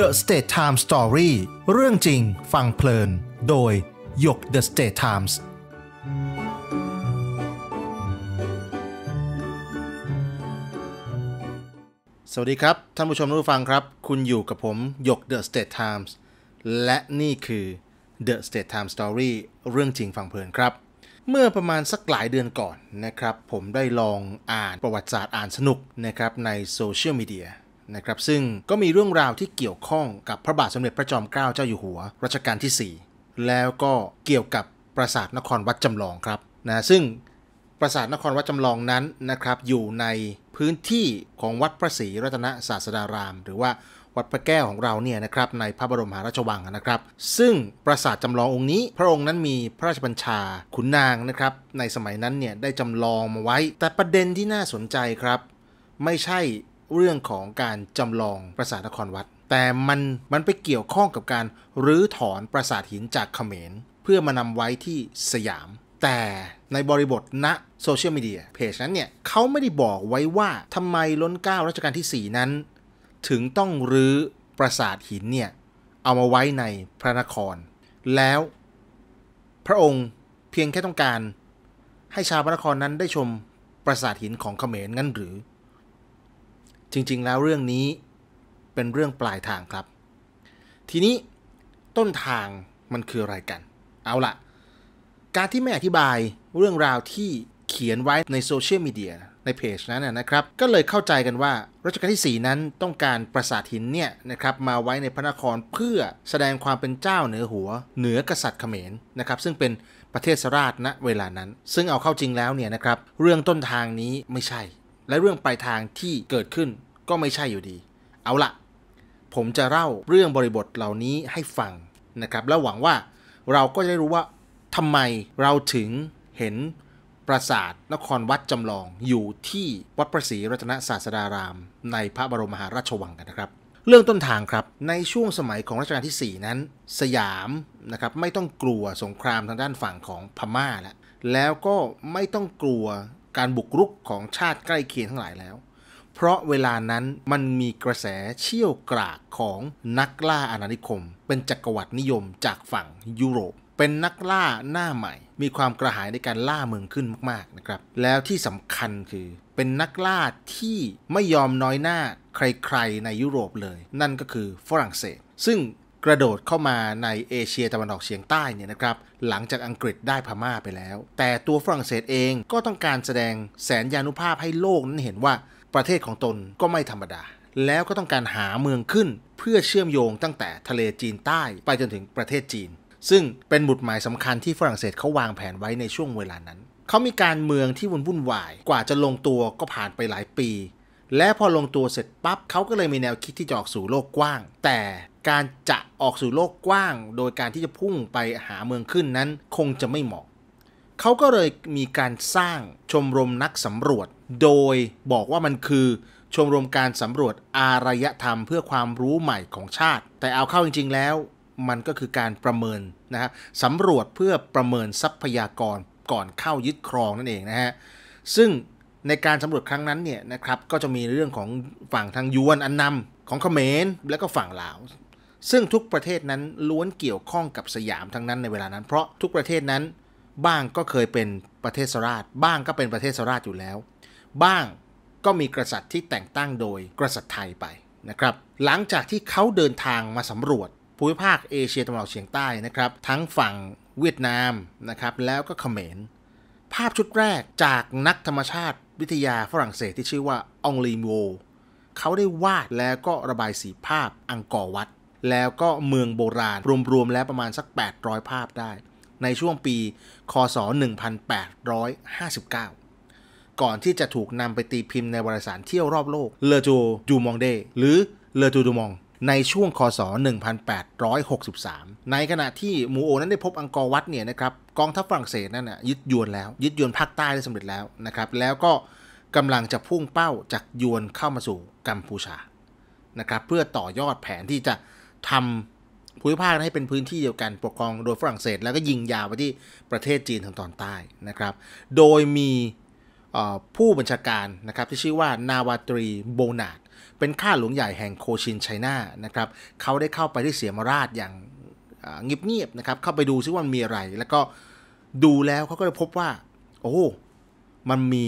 The State Time Story เรื่องจริงฟังเพลิน โดยหยก The State Times สวัสดีครับ ท่านผู้ชมผู้ฟังครับ คุณอยู่กับผมหยก The State Times และนี่คือ The State Time Story เรื่องจริงฟังเพลินครับ เมื่อประมาณสักหลายเดือนก่อนนะครับผมได้ลองอ่านประวัติศาสตร์อ่านสนุกนะครับในโซเชียลมีเดียนะครับ ซึ่งก็มีเรื่องราวที่เกี่ยวข้องกับพระบาทสมเด็จพระจอมเกล้าเจ้าอยู่หัวรัชกาลที่ 4 แล้วก็เกี่ยวกับปราสาทนครวัดจำลองครับนะซึ่งปราสาทนครวัดจำลองนั้นนะครับอยู่ในพื้นที่ของวัดพระศรีรัตนศาสดาราม หรือว่าวัดพระแก้วของเราเนี่ยนะครับในพระบรมหาราชวังนะครับ ซึ่งปราสาทจำลององค์นี้ พระองค์นั้นมีพระราชบัญชาขุนนางนะครับในสมัยนั้นเนี่ยได้จำลองมาไว้ แต่ประเด็นที่น่าสนใจครับไม่ใช่เรื่องของการจำลองปราสาทนครวัด แต่มัน มันไปเกี่ยวข้องกับการรื้อถอนปราสาทหินจากเขมร เพื่อมานำไว้ที่สยาม แต่ในบริบทณโซเชียลมีเดียเพจนั้นเนี่ยเขาไม่ได้บอกไว้ว่าทำไมล้นเก้ารัชกาลที่ 4 นั้น ถึงต้องรื้อปราสาทหินเนี่ย เอามาไว้ในพระนคร แล้ว พระองค์เพียงแค่ต้องการให้ชาวพระนครนั้นได้ชมปราสาทหินของเขมรงั้นหรือจริง ๆ แล้วเรื่องนี้เป็นเรื่องปลายทางครับ ทีนี้ต้นทางมันคืออะไรกัน เอาละการที่ไม่อธิบายเรื่องราวที่เขียนไว้ในโซเชียลมีเดียในเพจนั้นนะครับ ก็เลยเข้าใจกันว่า รัชกาลที่ 4 นั้นต้องการปราสาทหินเนี่ย นะครับ มาไว้ในพระนครเพื่อแสดงความเป็นเจ้าเหนือหัว เหนือกษัตริย์เขมรนะครับ ซึ่งเป็นประเทศสราชณเวลานั้น ซึ่งเอาเข้าจริงแล้วเนี่ยนะครับเรื่องต้นทางนี้ไม่ใช่ และเรื่องปลายทางที่เกิดขึ้นก็ไม่ใช่อยู่ดี เอาละ ผมจะเล่าเรื่องบริบทเหล่านี้ให้ฟังนะครับ และหวังว่าเราก็จะได้รู้ว่าทำไมเราถึงเห็นปราสาทนครวัดจำลองอยู่ที่วัดพระศรีรัตนศาสดารามในพระบรมมหาราชวังกันนะครับ เรื่องต้นทางครับ ในช่วงสมัยของรัชกาลที่ 4 นั้น สยามนะครับไม่ต้องกลัวสงครามทางด้านฝั่งของพม่าแล้วแล้วก็ไม่ต้องกลัวการบุกรุกของชาติใกล้เคียงทั้งหลายแล้วเพราะเวลานั้นมันมีกระแสเชี่ยวกรากของนักล่าอาณานิคม เป็นจักรวรรดินิยมจากฝั่งยุโรป เป็นนักล่าหน้าใหม่ มีความกระหายในการล่าเมืองขึ้นมากๆนะครับแล้วที่สำคัญคือ เป็นนักล่าที่ไม่ยอมน้อยหน้าใครๆในยุโรปเลย นั่นก็คือฝรั่งเศส ซึ่งกระโดดเข้ามาในเอเชียตะวันออกเฉียงใต้เนี่ยนะครับหลังจากอังกฤษได้พม่าไปแล้ว แต่ตัวฝรั่งเศสเองก็ต้องการแสดงแสนยานุภาพให้โลกนั้นเห็นว่าประเทศของตนก็ไม่ธรรมดา แล้วก็ต้องการหาเมืองขึ้นเพื่อเชื่อมโยงตั้งแต่ทะเลจีนใต้ไปจนถึงประเทศจีน ซึ่งเป็นหมุดหมายสำคัญที่ฝรั่งเศสเขาวางแผนไว้ในช่วงเวลานั้น เขามีการเมืองที่วุ่นวุ่นวายกว่าจะลงตัวก็ผ่านไปหลายปี และพอลงตัวเสร็จปั๊บเขาก็เลยมีแนวคิดที่จะออกสู่โลกกว้าง แต่การจะออกสู่โลกกว้าง โดยการที่จะพุ่งไปหาเมืองขึ้นนั้นคงจะไม่เหมาะเขาก็เลยมีการสร้างชมรมนักสำรวจโดยบอกว่ามันคือชมรมการสำรวจอารยธรรม เพื่อความรู้ใหม่ของชาติ แต่เอาเข้าจริง ๆ แล้ว มันก็คือการประเมินนะครับสำรวจเพื่อประเมินทรัพยากรก่อนเข้ายึดครองนั่นเองนะฮะ ซึ่งในการสำรวจครั้งนั้นเนี่ยนะครับก็จะมีเรื่องของฝั่งทางยวนอันนำของเขมรและก็ฝั่งลาว ซึ่งทุกประเทศนั้นล้วนเกี่ยวข้องกับสยามทั้งนั้นในเวลานั้น เพราะทุกประเทศนั้นบ้างก็เคยเป็นประเทศสราช บ้างก็เป็นประเทศสราชอยู่แล้วบ้างก็มีกษัตริย์ที่แต่งตั้งโดยกษัตริย์ไทยไปนะครับ หลังจากที่เขาเดินทางมาสำรวจภูมิภาคเอเชียตะวันออกเฉียงใต้นะครับ ทั้งฝั่งเวียดนามนะครับแล้วก็เขมรภาพชุดแรกจากนักธรรมชาติวิทยาฝรั่งเศสที่ชื่อว่าองลีมโวเขาได้วาดแล้วก็ระบายสีภาพอังกอร์วัด แล้วก็เมืองโบราณรวมๆแล้วประมาณสัก 800 ภาพได้ ในช่วงปี คศ 1859ก่อนที่จะถูกนำไปตีพิมพ์ในวารสารเที่ยวรอบโลก เลอจูดูมองเดหรือ เลอจูดูมอง ในช่วงคศ 1863 ในขณะที่มูโอนั้นได้พบอังกอร์วัดเนี่ยนะครับ กองทัพฝรั่งเศสนั่นนะยึดยวนแล้ว ยึดยวนภาคใต้ได้สำเร็จแล้วนะครับ แล้วก็กำลังจะพุ่งเป้าจากยวนเข้ามาสู่กัมพูชา นะครับ เพื่อต่อยอดแผนที่จะทำภูมิภาคให้เป็นพื้นที่เดียวกันปกครองโดยฝรั่งเศส แล้วก็ยิงยาวไปที่ประเทศจีนทางตอนใต้นะครับ โดยมีผู้บัญชาการ นะครับ ที่ชื่อว่านาวาตรีโบนาดเป็นข้าหลวงใหญ่แห่งโคชินไชน่านะครับเขาได้เข้าไปที่เสียมราชอย่างเงียบๆนะครับเข้าไปดูซิว่ามันมีอะไร แล้วก็ดูแล้วเขาก็ได้พบว่า โอ้มันมี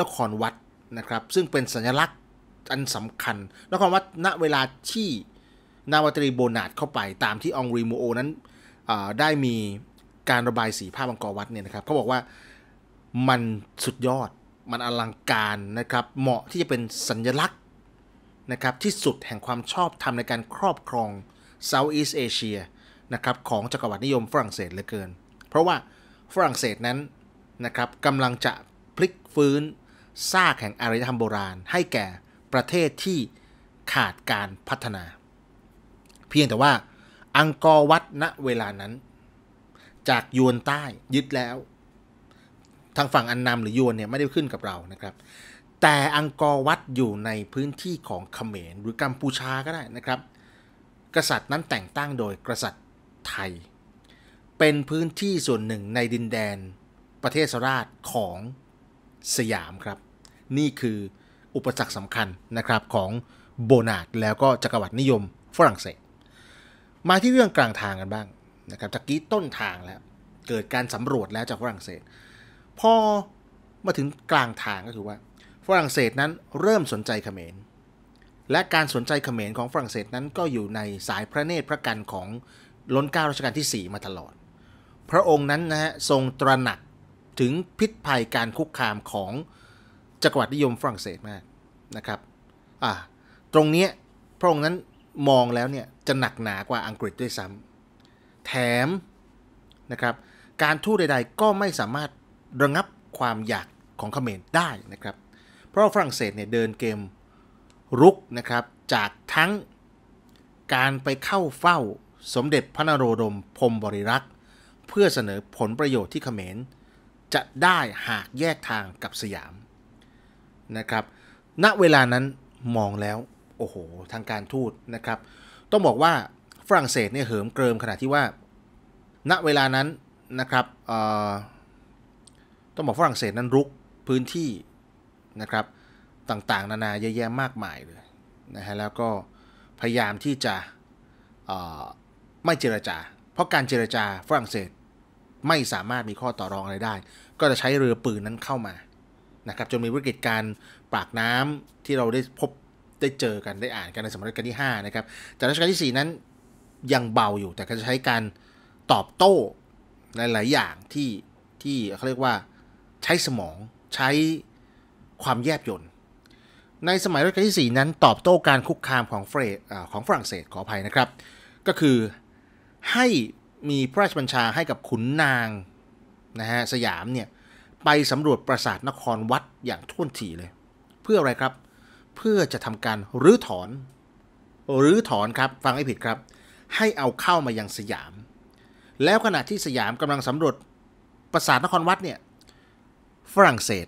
นครวัดนะครับ ซึ่งเป็นสัญลักษณ์อันสำคัญนครวัดณเวลาที่นาวาตรีโบนาดเข้าไป ตามที่องรีมูโอนั้นได้มีการระบายสีภาพบังกอวัดเนี่ยนะครับเขาบอกว่ามันสุดยอด มัน อลังการ นะครับ เหมาะที่จะเป็นสัญลักษณ์นะครับ ที่สุดแห่งความชอบธรรมในการครอบครอง Southeast Asia นะครับ ของจักรวรรดินิยมฝรั่งเศสเหลือเกิน เพราะว่าฝรั่งเศสนั้น นะครับกำลังจะพลิกฟื้น ซาก แห่ง อารยธรรมโบราณให้แก่ ประเทศที่ขาดการพัฒนา เพียงแต่ว่าอังกอร์วัดณเวลานั้น จากยวนใต้ยึดแล้วทางฝั่งอันนามหรือยวนเนี่ยไม่ได้ขึ้นกับเรานะครับ แต่อังกอร์วัดอยู่ในพื้นที่ของเขมร หรือกัมพูชาก็ได้นะครับกษัตริย์นั้นแต่งตั้งโดยกษัตริย์ไทย เป็นพื้นที่ส่วนหนึ่งในดินแดนประเทศราชของสยามครับ นี่คืออุปสรรคสำคัญนะครับของโบนาดแล้วก็จักรวรรดินิยมฝรั่งเศส มาที่เรื่องกลางทางกันบ้างนะครับตะกี้ต้นทางแล้วเกิดการสำรวจแล้วจากฝรั่งเศสพอมาถึงกลางทาง ก็คือว่าฝรั่งเศสนั้นเริ่มสนใจเขมร และการสนใจเขมรของฝรั่งเศสนั้นก็อยู่ในสายพระเนตรพระกันของล้นเก้ารัชกาลที่ 4 มาตลอด พระองค์นั้น นะฮะทรงตระหนักถึงพิษภัยการคุกคามของจักรวรรดินิยมฝรั่งเศสมาก นะครับ อ่าตรงนี้พระองค์นั้นมองแล้วเนี่ย จะหนักหนากว่าอังกฤษด้วยซ้ำแถมนะครับการทูตใดๆก็ไม่สามารถระงับความอยากของเขมรได้นะครับ เพราะฝรั่งเศสเนี่ยเดินเกมรุกนะครับ จากทั้งการไปเข้าเฝ้าสมเด็จพระนโรดมพรมบริรักษ์เพื่อเสนอผลประโยชน์ที่เขมรจะได้หากแยกทางกับสยามนะครับ ณ เวลานั้นมองแล้วโอ้โหทางการทูตนะครับ ต้องบอกว่าฝรั่งเศสเนี่ยเหิมเกริมขณะที่ว่า ณเวลานั้นนะครับต้องบอกฝรั่งเศสนั้นรุกพื้นที่นะครับต่างๆ นานาเยอะแยะมากมายเลยนะฮะแล้วก็พยายามที่จะไม่เจรจา เพราะการเจรจาฝรั่งเศสไม่สามารถมีข้อต่อรองอะไรได้ ก็จะใช้เรือปืนนั้นเข้ามานะครับจนมีวิกฤตการปากน้ำที่เราได้พบได้เจอกันได้อ่านกันในสมรภูกาที่5นะครับแต่รัชกาลที่ 4 นั้นยังเบาอยู่ แต่ก็จะใช้การตอบโต้หลายๆอย่างที่ที่เขาเรียกว่าใช้สมองใช้ความแยบยนต์ในสมัยรัชกาลที่ 4 นั้นตอบโต้การคุกคามของเฟรของฝรั่งเศสขออภัยนะครับ ก็คือให้มีพระราชบัญชาให้กับขุนนางนะฮะสยามเนี่ย ไปสำรวจปราสาทนครวัดอย่างท่วนทีเลย เพื่ออะไรครับเพื่อจะทำการรื้อถอนรื้อถอนครับ ฟังให้ผิดครับ ให้เอาเข้ามายังสยาม แล้วขณะที่สยามกำลังสำรวจปราสาทนครวัดเนี่ยรั่งเศส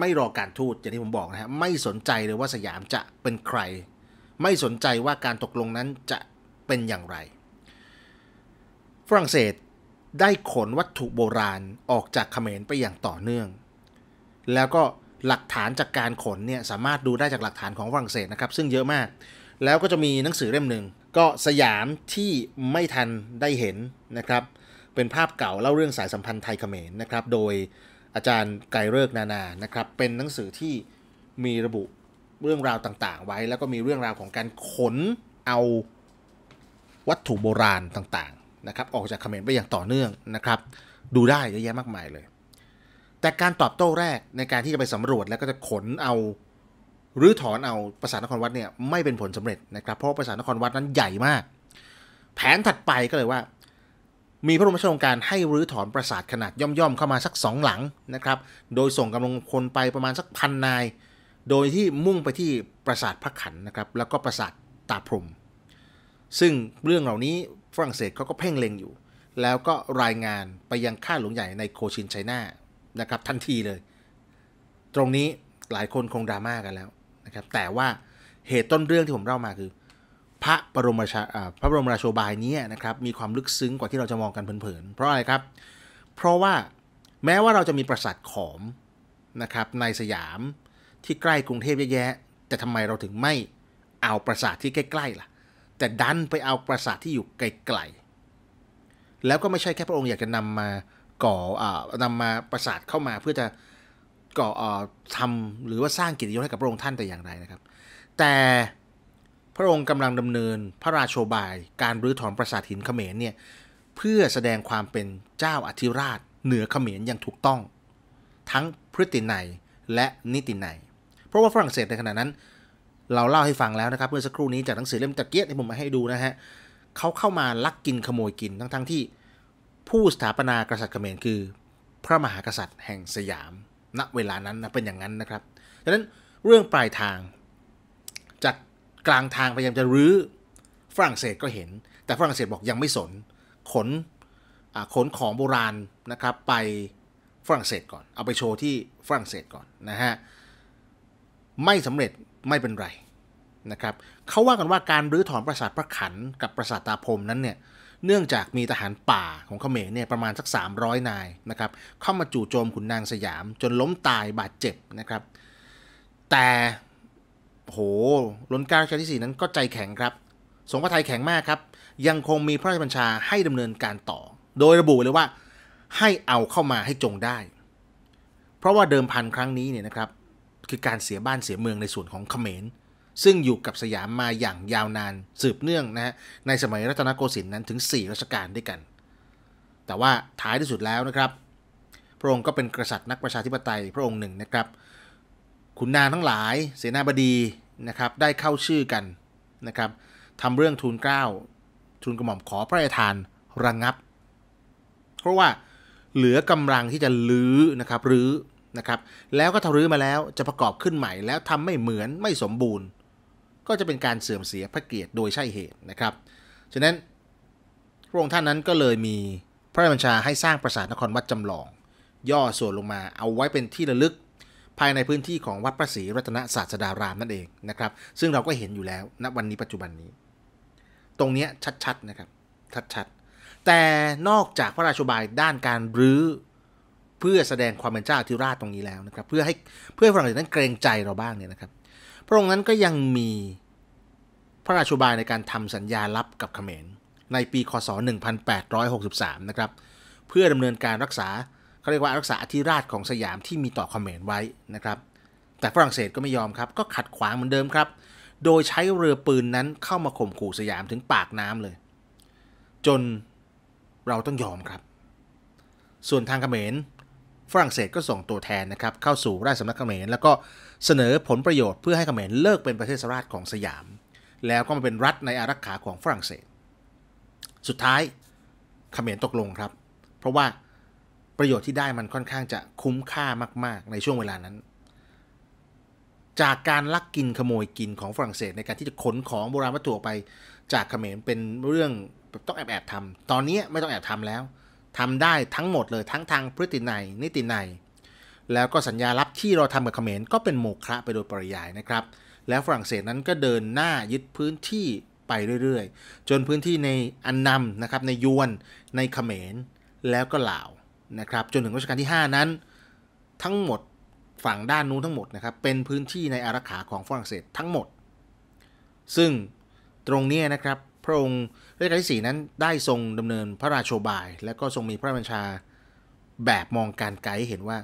ไม่รอการทูตอย่างที่ผมบอกนะฮะไม่สนใจเลยว่าสยามจะเป็นใคร ไม่สนใจว่าการตกลงนั้นจะเป็นอย่างไร ฝรั่งเศสได้ขนวัตถุโบราณออกจากเขมรไปอย่างต่อเนื่อง แล้วก็หลักฐานจากการขนเนี่ย สามารถดูได้จากหลักฐานของฝรั่งเศสนะครับ ซึ่งเยอะมาก แล้วก็จะมีหนังสือเล่มหนึ่งก็สยามที่ไม่ทันได้เห็นนะครับ เป็นภาพเก่าเล่าเรื่องสายสัมพันธ์ไทยเขมรนะครับ โดยอาจารย์ไกรเลิกนานานะครับ เป็นหนังสือที่มีระบุเรื่องราวต่างๆ ไว้ แล้วก็มีเรื่องราวของการขนเอาวัตถุโบราณต่างๆนะครับออกจากเขมรไปอย่างต่อเนื่องนะครับ ดูได้เยอะแยะมากมายเลย แต่การตอบโต้แรกในการที่จะไปสำรวจแล้วก็จะขนเอาหรือถอนเอาปราสาทนครวัดเนี่ยไม่เป็นผลสำเร็จนะครับ เพราะปราสาทนครวัดนั้นใหญ่มาก แผนถัดไปก็เลยว่ามี พระบรมชโองการให้รื้อถอนปราสาทขนาดย่อมๆเข้ามา สักสองหลังนะครับ โดยส่งกำลัง คน ไปประมาณสักพันนาย โดยที่มุ่งไปที่ปราสาทพระขันนะครับ แล้วก็ปราสาทตาพรมซึ่งเรื่องเหล่านี้ฝรั่งเศสเขาก็ เพ่งเล็งอยู่ แล้วก็รายงานไปยังข้าหลวงใหญ่ในโคชินไชน่านะครับทันทีเลย ตรงนี้หลายคนคงดราม่ากันแล้วนะครับ แต่ว่าเหตุต้นเรื่องที่ผมเล่ามาคือพระบรมราชาพระบรมราโชบายนี้นะครับ มีความลึกซึ้งกว่าที่เราจะมองกันเผินๆ เพราะอะไรครับ เพราะว่าแม้ว่าเราจะมีปราสาทขอม นะครับในสยามที่ใกล้กรุงเทพเยอะแยะแต่ทำไมเราถึงไม่เอาปราสาทที่ใกล้ๆล่ะ แต่ดันไปเอาปราสาทที่อยู่ไกลๆ แล้วก็ไม่ใช่แค่พระองค์อยากจะนำมาก่ออนำมาปราสาทเข้ามาเพื่อจะก่ออทำหรือว่าสร้างกิจยศให้กับพระองค์ท่านแต่อย่างไรนะครับ แต่พระองค์กำลังดำเนินพระราโชบาย การรื้อถอนปราสาทหินเขมรเนี่ยเพื่อแสดงความเป็นเจ้าอธิราช เหนือเขมรอย่างถูกต้อง ทั้งพฤติไนและนิติไนเพราะว่าฝรั่งเศสในขณะนั้น เราเล่าให้ฟังแล้วนะครับเมื่อสักครู่นี้จากหนังสือเล่มตะเกียบที่ผมมาให้ดูนะฮะเขาเข้ามาลักกินขโมยกินทั้งทั้งที่ ผู้สถาปนากษัตริย์เขมรคือ พระมหากษัตริย์แห่งสยามณเวลานั้นนะเป็นอย่างนั้นนะครับดังนั้นเรื่องปลายทางกลางทางพยายามจะรื้อฝรั่งเศสก็เห็น แต่ฝรั่งเศสบอกยังไม่สน ขนขนของโบราณนะครับ ไปฝรั่งเศสก่อน เอาไปโชว์ที่ฝรั่งเศสก่อนนะฮะไม่สำเร็จไม่เป็นไรนะครับเขาว่ากันว่าการรื้อถอนปราสาทพระขันกับปราสาทตาพรมนั้นเนี่ยเนื่องจากมีทหารป่าของเขมรเนี่ยประมาณสัก 300 นายนะครับ เข้ามาจู่โจมขุนนางสยาม จนล้มตายบาดเจ็บนะครับ แต่โหล้นก้ารัชกาลที่ 4 นั้นก็ใจแข็งครับ สงฆ์พระไทยแข็งมากครับ ยังคงมีพระราชบัญชาให้ดำเนินการต่อ โดยระบุเลยว่าให้เอาเข้ามาให้จงได้ เพราะว่าเดิมพันครั้งนี้เนี่ยนะครับ คือการเสียบ้านเสียเมืองในส่วนของเขมร ซึ่งอยู่กับสยามมาอย่างยาวนานสืบเนื่องนะฮะ ในสมัยรัตนโกสินทร์นั้นถึง 4 รัชกาลด้วยกัน แต่ว่าท้ายที่สุดแล้วนะครับพระองค์ก็เป็นกษัตริย์นักประชาธิปไตย พระองค์หนึ่งนะครับขุนนางทั้งหลายเสนาบดีนะครับ ได้เข้าชื่อกันนะครับทำเรื่องทูลเกล้าทูลกระหม่อมขอพระราชทานระงงับ เพราะว่าเหลือกำลังที่จะลื้อนะครับรื้อนะครับ แล้วก็ทรื้อมาแล้วจะประกอบขึ้นใหม่ แล้วทำไม่เหมือนไม่สมบูรณ์ ก็จะเป็นการเสื่อมเสียพระเกียรติโดยใช่เหตุนะครับฉะนั้นพระองค์ท่านนั้นก็เลยมีพระราชบัญชาให้สร้างปราสาทนครวัดจำลอง ย่อส่วนลงมาเอาไว้เป็นที่ระลึกภายในพื้นที่ของวัดพระศรีรัตนศาสดารามนั่นเองนะครับซึ่งเราก็เห็นอยู่แล้วณวันนี้ปัจจุบันนี้ ตรงนี้ชัดๆนะครับชัดๆ แต่นอกจากพระราชบายด้านการรื้อเพื่อแสดงความเป็นเจ้าธิราชตรงนี้แล้วนะครับเพื่อให้เพื่อฝรั่งเศสนั้นเกรงใจเราบ้างเนี่ยนะครับ พระองค์นั้นก็ยังมีพระราชบายในการทำสัญญาลับกับเขมรในปี คศ 1863นะครับเพื่อดำเนินการรักษาเขาเรียกว่ารักษาอธิราชของสยามที่มีต่อเขมรไว้นะครับ แต่ฝรั่งเศสก็ไม่ยอมครับ ก็ขัดขวางเหมือนเดิมครับ โดยใช้เรือปืนนั้นเข้ามาข่มขู่สยามถึงปากน้ำเลย จนเราต้องยอมครับ ส่วนทางเขมร ฝรั่งเศสก็ส่งตัวแทนนะครับเข้าสู่ราชสำนักเขมรแล้วก็เสนอผลประโยชน์เพื่อให้เขมรเลิกเป็นประเทศราชของสยาม แล้วก็มาเป็นรัฐในอารักขาของฝรั่งเศส สุดท้ายเขมรตกลงครับ เพราะว่าประโยชน์ที่ได้มันค่อนข้างจะคุ้มค่ามาก ๆ ในช่วงเวลานั้น จากการลักกินขโมยกินของฝรั่งเศสในการที่จะขนของโบราณวัตถุออกไปจากเขมรเป็นเรื่องต้องแอบแอบทำ ตอนนี้ไม่ต้องแอบทำแล้ว ทำได้ทั้งหมดเลยทั้งทางพฤตินัยนิตินัยแล้วก็สัญญารับที่เราทำกับเขมรก็เป็นโมฆะไปโดยปริยายนะครับ แล้วฝรั่งเศสนั้นก็เดินหน้ายึดพื้นที่ไปเรื่อย ๆ จนพื้นที่ในอันนำนะครับ ในยวน ในเขมรแล้วก็ลาวนะครับจนถึงรัชกาลที่ 5 นั้น ทั้งหมดฝั่งด้านนู้นทั้งหมดนะครับ เป็นพื้นที่ในอารักขาของฝรั่งเศสทั้งหมด ซึ่งตรงนี้นะครับ พระองค์รัชกาลที่ 4 นั้นได้ทรงดำเนินพระราชโอบาย และก็ทรงมีพระบัญชาแบบมองการไกลเห็นว่า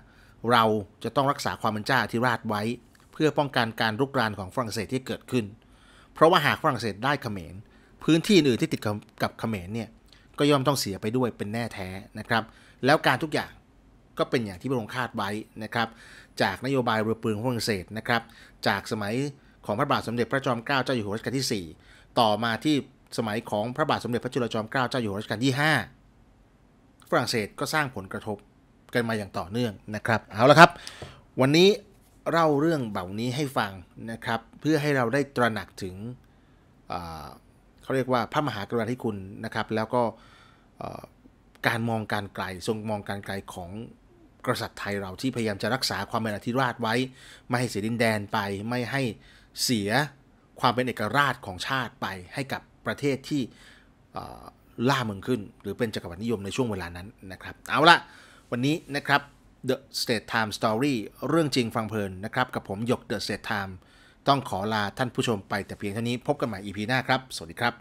เราจะต้องรักษาความเป็นเจ้าธิราชไว้ เพื่อป้องกันการรุกรานของฝรั่งเศสที่เกิดขึ้น เพราะว่าหากฝรั่งเศสได้เขมรพื้นที่อื่นที่ติดกับเขมรเนี่ยก็ย่อมต้องเสียไปด้วยเป็นแน่แท้นะครับแล้วการทุกอย่างก็เป็นอย่างที่พระองค์คาดไว้นะครับจากนโยบายเรือปืนของฝรั่งเศสนะครับ จากสมัยของพระบาทสมเด็จพระจอมเกล้าเจ้าอยู่หัวรัชกาลที่ 4 ต่อมาที่สมัยของพระบาท สมเด็จพระจุลจอมเกล้าเจ้าอยู่หัวรัชกาลที่5ฝรั่งเศสก็สร้างผลกระทบกันมาอย่างต่อเนื่องนะครับเอาละครับ วันนี้เล่าเรื่องเบบ่านี้ให้ฟังนะครับ เพื่อให้เราได้ตระหนักถึงเขาเรียกว่าพระมหากรุณาธิคุณนะครับแล้วก็การมองการไกลทรงมองการไกลของกษัตริย์ไทยเราที่พยายามจะรักษาความเป็นอธิราชไว้ ไม่ให้เสียดินแดนไปไม่ให้เสียความเป็นเอกราชของชาติไปให้กับประเทศที่ล่าเมืองขึ้นหรือเป็นจักรวรรดินิยมในช่วงเวลานั้นนะครับ เอาละวันนี้นะครับ The State Time Story เรื่องจริงฟังเพลินนะครับกับผมหยก The State Time ต้องขอลาท่านผู้ชมไปแต่เพียงเท่านี้พบกันใหม่ EP หน้าครับ สวัสดีครับ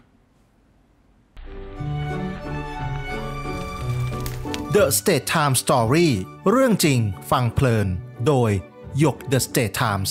h The State Time Story เรื่องจริงฟังเพลินโดยยก The State Times